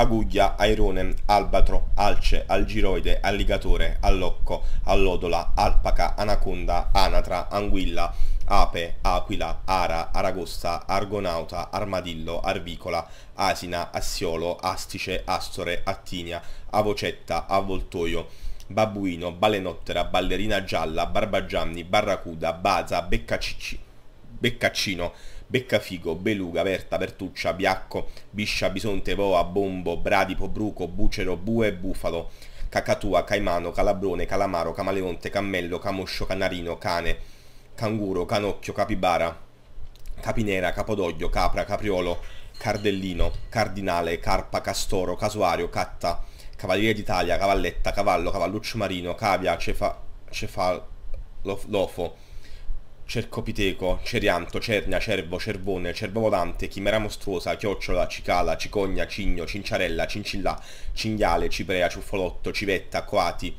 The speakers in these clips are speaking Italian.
aguglia, airone, albatro, alce, algiroide, alligatore, allocco, allodola, alpaca, anaconda, anatra, anguilla, ape, aquila, ara, aragosta, argonauta, armadillo, arvicola, asina, assiolo, astice, astore, attinia, avocetta, avvoltoio, babbuino, balenottera, ballerina gialla, barbagianni, barracuda, baza, beccacicci, beccaccino, Beccafigo, Beluga, Verta, Bertuccia, Biacco, Biscia, Bisonte, Roa, Bombo, Bradipo, Bruco, Bucero, Bue, Bufalo, Cacatua, Caimano, Calabrone, Calamaro, Camaleonte, Cammello, Camoscio, Canarino, Cane, Canguro, Canocchio, Capibara, Capinera, Capodoglio, Capra, Capriolo, Cardellino, Cardinale, Carpa, Castoro, Casuario, Catta, Cavaliere d'Italia, Cavalletta, Cavallo, Cavalluccio Marino, Cavia, Cefa, Cefalofo, cercopiteco, cerianto, cernia, cervo, cervone, cervo volante, chimera mostruosa, chiocciola, cicala, cicogna, cigno, cinciarella, cincillà, cinghiale, ciprea, ciuffolotto, civetta, coati,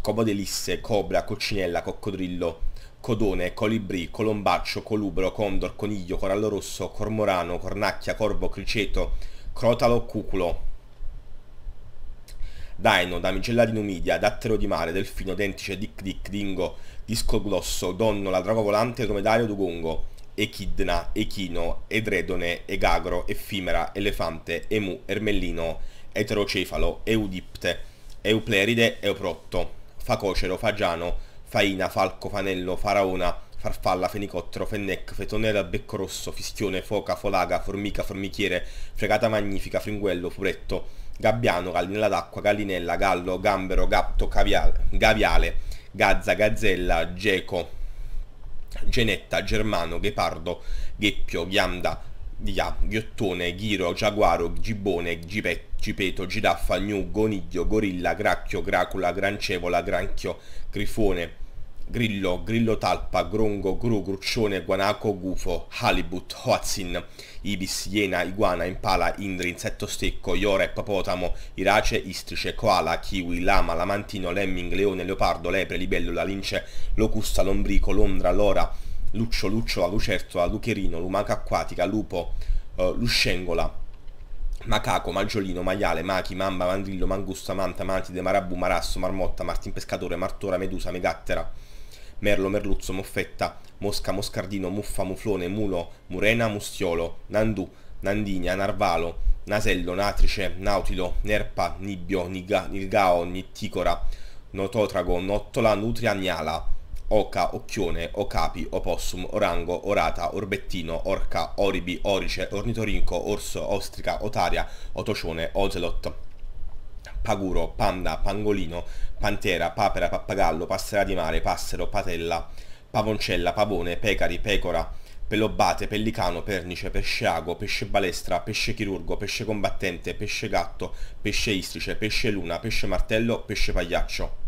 cobodelisse, cobra, coccinella, coccodrillo, codone, colibrì, colombaccio, colubro, condor, coniglio, corallo rosso, cormorano, cornacchia, corvo, criceto, crotalo, cuculo. Daino, di Numidia, Dattero di Mare, Delfino, Dentice, Dick Dick, Dingo, Disco Glosso, Donno, La Droga Volante, Dromedario, Dugongo, Echidna, Echino, Edredone, Egagro, Effimera, Elefante, Emu, Ermellino, Eterocefalo, Eudipte, Eupleride, Euprotto, Facocero, Fagiano, Faina, Falco, Fanello, Faraona, farfalla, fenicottero, fennec, fetonella, becco rosso, fischione, foca, folaga, formica, formichiere, fregata magnifica, fringuello, furetto, gabbiano, gallinella d'acqua, gallinella, gallo, gambero, gatto, caviale, gaviale, gazza, gazzella, geco, genetta, germano, ghepardo, gheppio, ghianda, dia, ghiottone, ghiro, giaguaro, gibbone, gipetto, Cipeto, giraffa, gnu, goniglio, gorilla, gracchio, gracula, grancevola, granchio, grifone, Grillo, Grillo Talpa, Grongo, Gru, Gruccione, Guanaco, Gufo, Halibut, Hoazzin, Ibis, Iena, Iguana, Impala, Indri, Insetto Stecco, Iore, Popotamo, Irace, Istrice, Koala, Kiwi, Lama, Lamantino, Lemming, Leone, Leopardo, Lepre, Libello, La Lince, Locusta, Lombrico, Londra, Lora, Luccio, Luccio, Lucciola, Lucertola, Lucherino, Lumaca Acquatica, Lupo, uh, Luscengola, Macaco, Maggiolino, Maiale, Machi, Mamba, Mandrillo, Mangusta, Manta, Mantide, Marabu, Marasso, Marmotta, Martin Pescatore, Martora, Medusa, Megattera Merlo, Merluzzo, Moffetta, Mosca, Moscardino, Muffa, Muflone, Mulo, Murena, Mustiolo, Nandù, Nandinia, Narvalo, Nasello, Natrice, Nautilo, Nerpa, Nibbio, Niga, Nilgao, Nitticora, Nototrago, Nottola, Nutria, Niala, Oca, Occhione, Ocapi, Opossum, Orango, Orata, Orbettino, Orca, Oribi, Orice, Ornitorinco, Orso, Ostrica, Otaria, Otocione, Ozelot paguro, panda, pangolino, pantera, papera, pappagallo, passera di mare, passero, patella, pavoncella, pavone, pecari, pecora, pelobate, pellicano, pernice, pesce ago, pesce balestra, pesce chirurgo, pesce combattente, pesce gatto, pesce istrice, pesce luna, pesce martello, pesce pagliaccio.